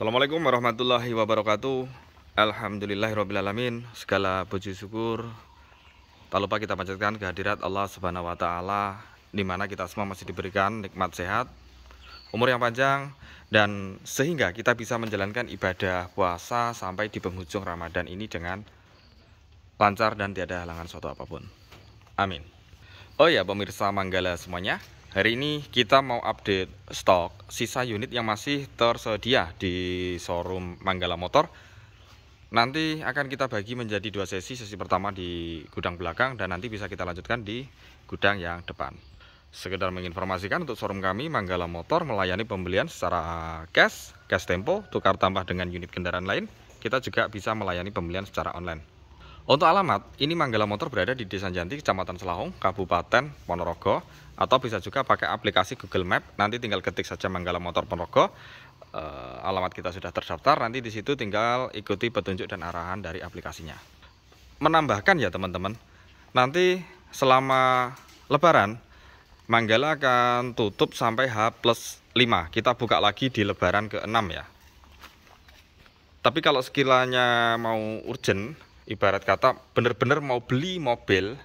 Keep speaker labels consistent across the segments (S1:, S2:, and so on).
S1: Assalamualaikum warahmatullahi wabarakatuh Alhamdulillahirrohmanirrohim Segala puji syukur Tak lupa kita panjatkan kehadirat Allah subhanahu wa ta'ala Dimana kita semua masih diberikan nikmat sehat Umur yang panjang Dan sehingga kita bisa menjalankan ibadah puasa Sampai di penghujung Ramadan ini dengan Lancar dan tiada halangan suatu apapun Amin Oh ya pemirsa Manggala semuanya Hari ini kita mau update stok sisa unit yang masih tersedia di showroom Manggala Motor. Nanti akan kita bagi menjadi dua sesi, sesi pertama di gudang belakang dan nanti bisa kita lanjutkan di gudang yang depan. Sekedar menginformasikan untuk showroom kami Manggala Motor melayani pembelian secara cash, cash tempo, tukar tambah dengan unit kendaraan lain. Kita juga bisa melayani pembelian secara online. Untuk alamat, ini Manggala Motor berada di Desa Janti, Kecamatan Selahung, Kabupaten Ponorogo, atau bisa juga pakai aplikasi Google Map. Nanti tinggal ketik saja Manggala Motor Ponorogo, eh, alamat kita sudah terdaftar. Nanti di situ tinggal ikuti petunjuk dan arahan dari aplikasinya. Menambahkan ya teman-teman, nanti selama Lebaran Manggala akan tutup sampai H plus 5 Kita buka lagi di lebaran ke-6 ya Tapi kalau sekiranya mau urgent ibarat kata benar-benar mau beli mobil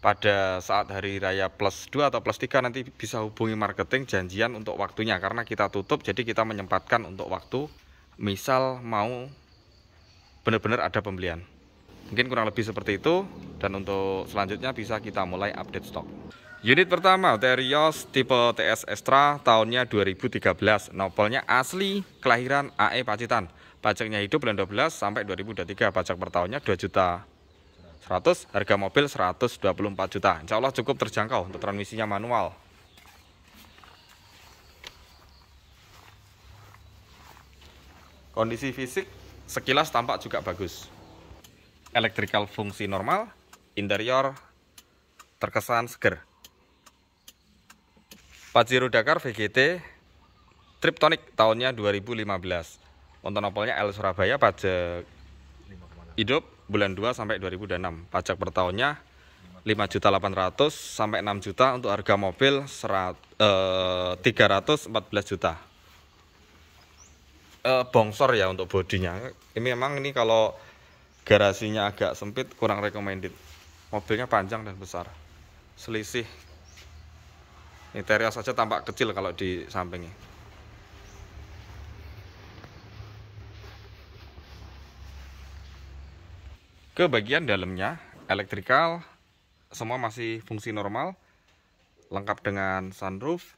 S1: pada saat hari raya plus 2 atau plus 3 nanti bisa hubungi marketing janjian untuk waktunya karena kita tutup jadi kita menyempatkan untuk waktu misal mau benar-benar ada pembelian mungkin kurang lebih seperti itu dan untuk selanjutnya bisa kita mulai update stok unit pertama Terios tipe TS Extra tahunnya 2013 nopolnya asli kelahiran AE Pacitan pajaknya hidup bulan 12 sampai 2023 pajak per tahunnya 2 juta 100 harga mobil 124 juta Insya Allah cukup terjangkau untuk transmisinya manual kondisi fisik sekilas tampak juga bagus electrical fungsi normal interior terkesan seger Pajero Dakar VGT Triptonic tahunnya 2015 Montonopolnya L Surabaya pajak hidup bulan 2 sampai 2006. Pajak per tahunnya 5.800 sampai 6 juta untuk harga mobil serat, eh, 314 juta. Eh, bongsor ya untuk bodinya. Ini memang ini kalau garasinya agak sempit kurang recommended. Mobilnya panjang dan besar. Selisih interior saja tampak kecil kalau di sampingnya. ke bagian dalamnya elektrikal semua masih fungsi normal lengkap dengan sunroof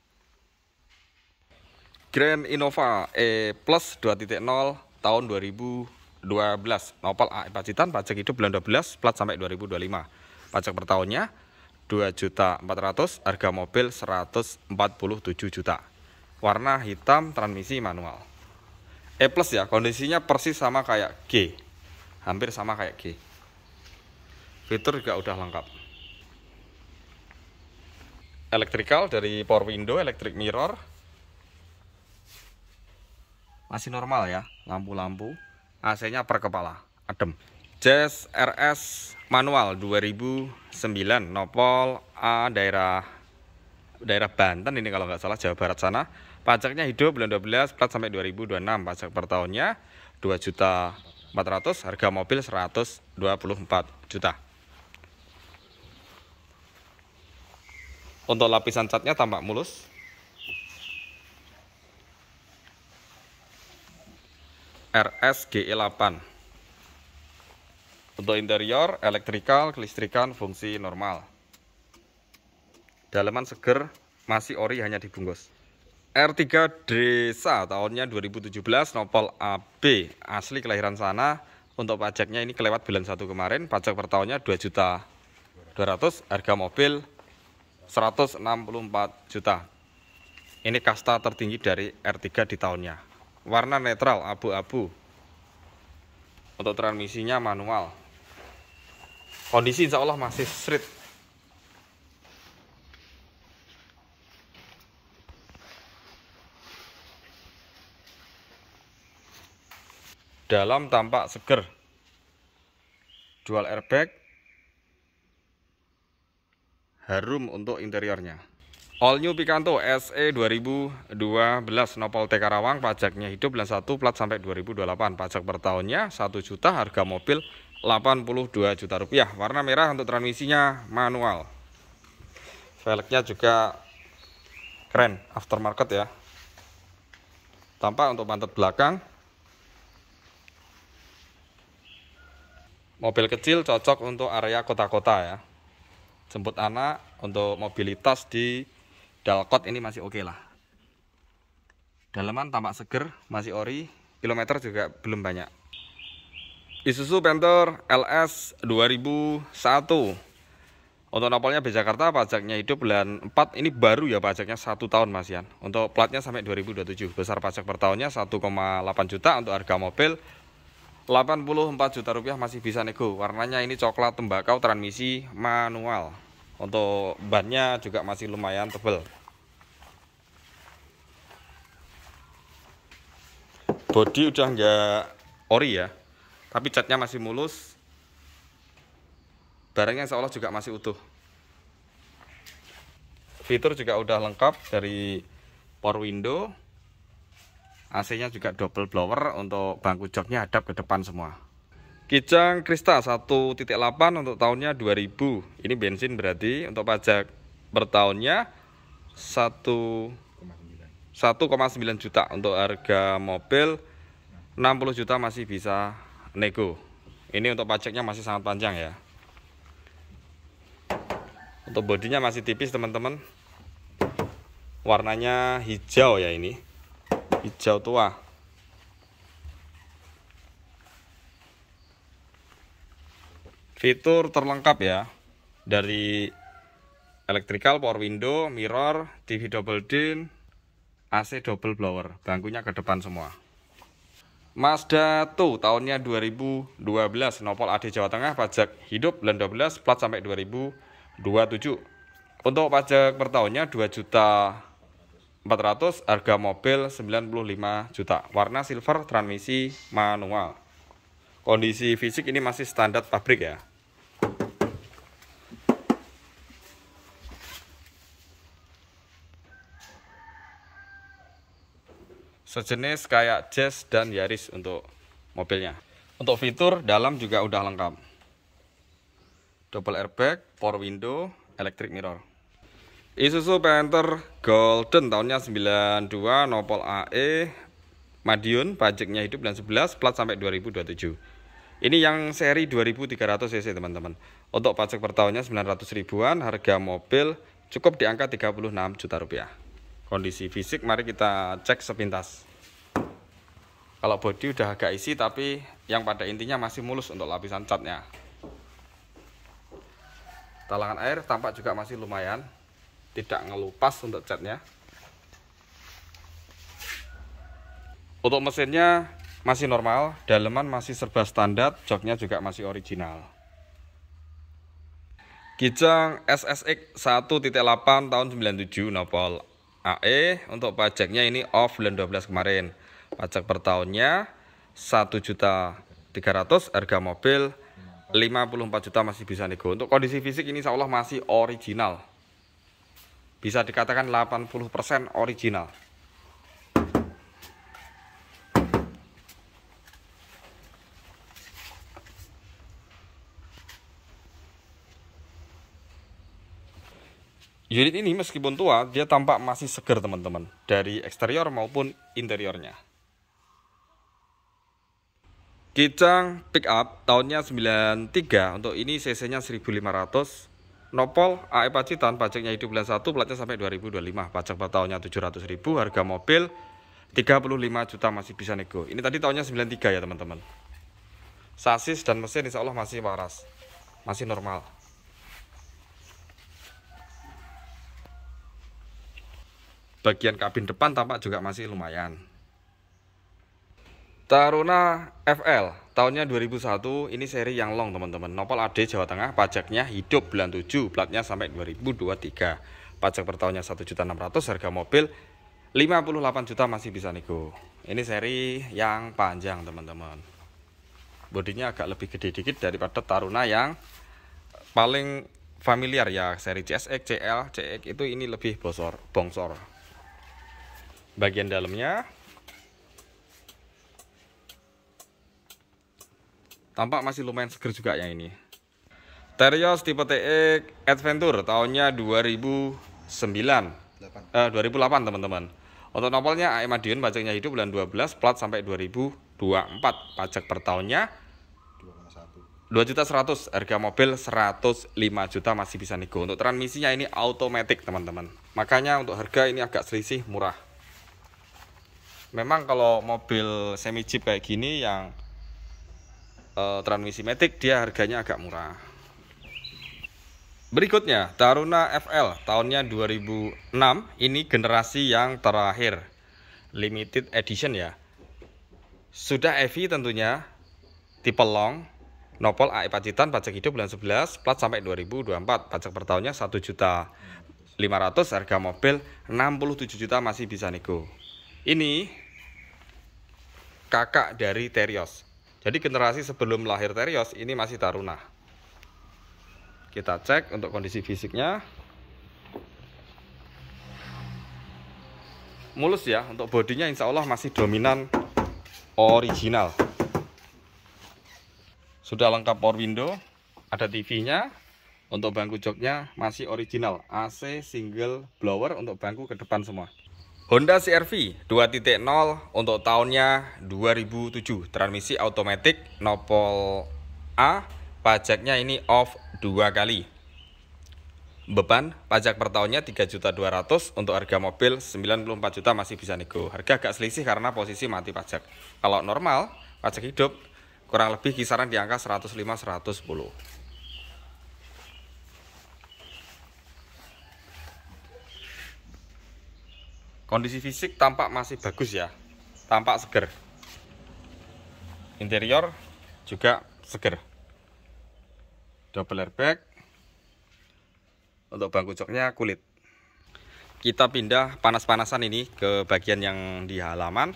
S1: Grand Innova E Plus 2.0 tahun 2012 nopal A e pacitan pajak hidup bulan 12 plat sampai 2025 pajak per tahunnya 2 juta 400 harga mobil 147 juta warna hitam transmisi manual E plus ya kondisinya persis sama kayak G hampir sama kayak G fitur juga udah lengkap electrical dari power window electric mirror masih normal ya lampu-lampu AC nya per kepala adem Jazz RS manual 2009 Nopol A daerah daerah Banten ini kalau nggak salah Jawa Barat sana pajaknya hidup bulan 12 plat sampai 2026 pajak per tahunnya 2 juta 400 harga mobil 124 juta untuk lapisan catnya tampak mulus RS GE8 untuk interior elektrikal kelistrikan fungsi normal daleman seger masih ori hanya dibungkus R3 Desa tahunnya 2017 nopol AB asli kelahiran sana untuk pajaknya ini kelewat bulan 1 kemarin pajak per tahunnya 2 juta 200 harga mobil 164 juta ini kasta tertinggi dari R3 di tahunnya warna netral abu-abu untuk transmisinya manual kondisi insya Allah masih street dalam tampak seger dual airbag harum untuk interiornya all new Picanto SE 2012 Nopol T Karawang pajaknya hidup bulan 1 plat sampai 2028 pajak per tahunnya 1 juta harga mobil 82 juta rupiah warna merah untuk transmisinya manual velgnya juga keren aftermarket ya tampak untuk pantat belakang Mobil kecil cocok untuk area kota-kota ya. Jemput anak untuk mobilitas di Dalkot ini masih oke okay lah. Dalaman tampak seger, masih ori, kilometer juga belum banyak. Isuzu Panther LS 2001 untuk nopolnya B Jakarta pajaknya hidup bulan 4 ini baru ya pajaknya satu tahun Mas Yan untuk platnya sampai 2027 besar pajak per tahunnya 1,8 juta untuk harga mobil 84 juta rupiah masih bisa nego warnanya ini coklat tembakau transmisi manual untuk bannya juga masih lumayan tebal bodi udah nggak ori ya tapi catnya masih mulus barangnya seolah juga masih utuh fitur juga udah lengkap dari power window AC-nya juga double blower untuk bangku joknya hadap ke depan semua. Kijang Krista 1.8 untuk tahunnya 2000. Ini bensin berarti untuk pajak per tahunnya 1,9 juta untuk harga mobil 60 juta masih bisa nego. Ini untuk pajaknya masih sangat panjang ya. Untuk bodinya masih tipis teman-teman. Warnanya hijau ya ini hijau tua fitur terlengkap ya dari electrical power window mirror TV double din AC double blower bangkunya ke depan semua Mazda tuh tahunnya 2012 Nopol AD Jawa Tengah pajak hidup bulan 12 plat sampai 2027 untuk pajak per tahunnya 2 juta 400 harga mobil 95 juta warna silver transmisi manual kondisi fisik ini masih standar pabrik ya sejenis kayak Jazz dan Yaris untuk mobilnya untuk fitur dalam juga udah lengkap double airbag, power window, electric mirror Isuzu Panther Golden tahunnya 92 Nopol AE Madiun pajaknya hidup dan 11 plat sampai 2027 ini yang seri 2300 cc teman-teman untuk pajak per tahunnya 900 ribuan harga mobil cukup di angka 36 juta rupiah kondisi fisik mari kita cek sepintas kalau body udah agak isi tapi yang pada intinya masih mulus untuk lapisan catnya talangan air tampak juga masih lumayan tidak ngelupas untuk catnya untuk mesinnya masih normal daleman masih serba standar joknya juga masih original Kijang SSX 1.8 tahun 97 nopol AE untuk pajaknya ini off bulan 12 kemarin pajak per tahunnya 1 juta 300 harga mobil 54 juta masih bisa nego untuk kondisi fisik ini seolah masih original bisa dikatakan 80% original Unit ini meskipun tua, dia tampak masih seger teman-teman, dari eksterior maupun interiornya. Kijang pick up tahunnya 93, untuk ini cc-nya 1500, Nopol AE Pacitan pajaknya hidup bulan 1 platnya sampai 2025 pajak per tahunnya 700 ribu harga mobil 35 juta masih bisa nego ini tadi tahunnya 93 ya teman-teman sasis dan mesin insya Allah masih waras masih normal bagian kabin depan tampak juga masih lumayan Taruna FL tahunnya 2001 ini seri yang long teman-teman Nopal AD Jawa Tengah pajaknya hidup bulan 7 platnya sampai 2023 pajak per tahunnya 1.600 harga mobil 58 juta masih bisa nego ini seri yang panjang teman-teman bodinya agak lebih gede dikit daripada Taruna yang paling familiar ya seri CSX, CL, CX itu ini lebih bosor, bongsor bagian dalamnya Tampak masih lumayan seger juga ya ini. Terios tipe TE Adventure tahunnya 2009. Eh, 2008 teman-teman. Untuk nopolnya AM Adion pajaknya hidup bulan 12 plat sampai 2024. Pajak per tahunnya 2 juta 100 harga mobil 105 juta masih bisa nego untuk transmisinya ini automatic teman-teman makanya untuk harga ini agak selisih murah memang kalau mobil semi jeep kayak gini yang uh, transmisi Matic dia harganya agak murah. Berikutnya Taruna FL tahunnya 2006 ini generasi yang terakhir limited edition ya. Sudah EV tentunya tipe long Nopol AE Pacitan pajak hidup bulan 11 plat sampai 2024 pajak per tahunnya 1 juta 500 harga mobil 67 juta masih bisa nego ini kakak dari Terios jadi generasi sebelum lahir Terios ini masih taruna. Kita cek untuk kondisi fisiknya. Mulus ya, untuk bodinya insya Allah masih dominan original. Sudah lengkap power window, ada TV-nya. Untuk bangku joknya masih original, AC single blower untuk bangku ke depan semua. Honda CRV 2.0 untuk tahunnya 2007 transmisi otomatis nopol A pajaknya ini off dua kali beban pajak per tahunnya 3.200 untuk harga mobil 94 juta masih bisa nego harga agak selisih karena posisi mati pajak kalau normal pajak hidup kurang lebih kisaran di angka 105-110 kondisi fisik tampak masih bagus ya tampak seger interior juga seger double airbag untuk bangku joknya kulit kita pindah panas-panasan ini ke bagian yang di halaman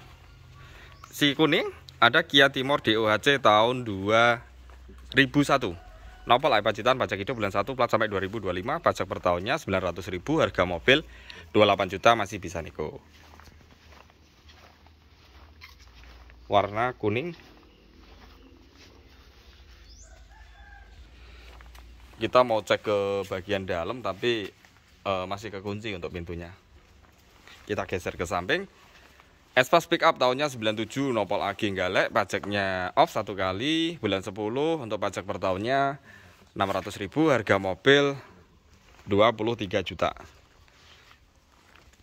S1: si kuning ada Kia Timor DOHC tahun 2001 Nopol Pacitan pajak hidup bulan 1 plat sampai 2025 pajak per tahunnya 900.000 harga mobil 28 juta masih bisa nego warna kuning kita mau cek ke bagian dalam tapi e, masih kekunci untuk pintunya kita geser ke samping Espas pick up tahunnya 97 nopol AG galek pajaknya off satu kali bulan 10 untuk pajak per tahunnya 600.000 harga mobil 23 juta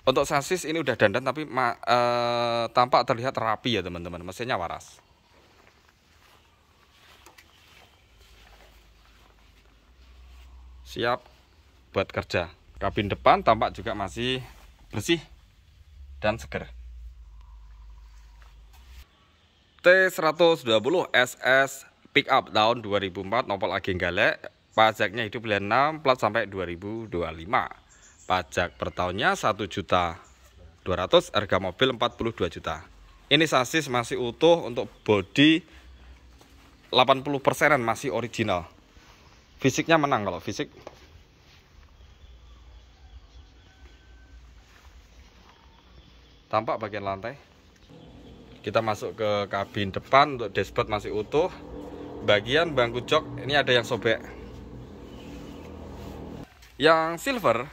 S1: untuk sasis ini udah dandan tapi ma, uh, tampak terlihat rapi ya teman-teman, mesinnya waras. Siap buat kerja. Kabin depan tampak juga masih bersih dan seger. T120 SS pickup tahun 2004 nopol ageng galak, pajaknya hidup 6 plat sampai 2025. Pajak per tahunnya 1 juta 200, harga mobil 42 juta. Ini sasis masih utuh untuk body 80 persen masih original. Fisiknya menang kalau fisik. Tampak bagian lantai. Kita masuk ke kabin depan untuk dashboard masih utuh. Bagian bangku jok ini ada yang sobek. Yang silver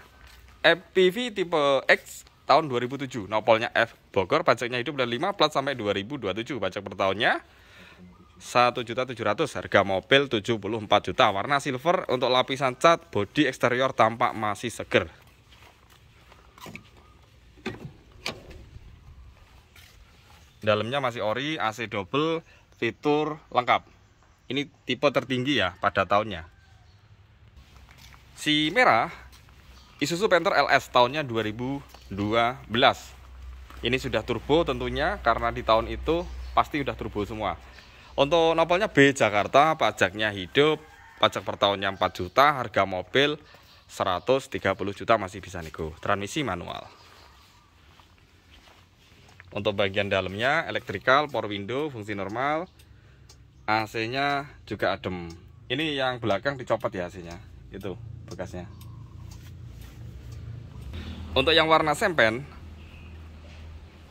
S1: FTV tipe X tahun 2007. Nopolnya F Bogor, pajaknya hidup dari 5 plat sampai 2027. Pajak per tahunnya 1.700. harga mobil 74 juta warna silver untuk lapisan cat bodi eksterior tampak masih seger dalamnya masih ori AC double fitur lengkap ini tipe tertinggi ya pada tahunnya si merah Isuzu Panther LS tahunnya 2012 ini sudah turbo tentunya karena di tahun itu pasti sudah turbo semua untuk nopolnya B Jakarta pajaknya hidup pajak per tahunnya 4 juta harga mobil 130 juta masih bisa nego transmisi manual untuk bagian dalamnya elektrikal power window fungsi normal AC nya juga adem ini yang belakang dicopot ya AC nya itu bekasnya untuk yang warna sempen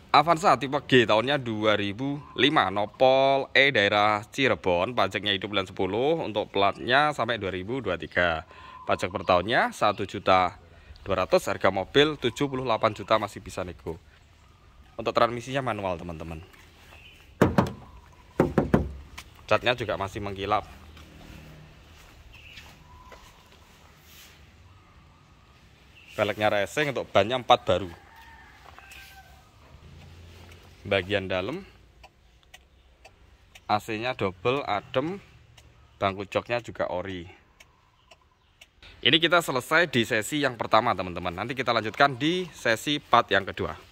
S1: Avanza tipe G tahunnya 2005 Nopol E daerah Cirebon pajaknya itu bulan 10 untuk platnya sampai 2023 pajak per tahunnya 1 juta 200 harga mobil 78 juta masih bisa nego untuk transmisinya manual teman-teman catnya juga masih mengkilap Peleknya racing untuk bannya empat baru bagian dalam AC nya double adem bangku joknya juga ori ini kita selesai di sesi yang pertama teman-teman nanti kita lanjutkan di sesi part yang kedua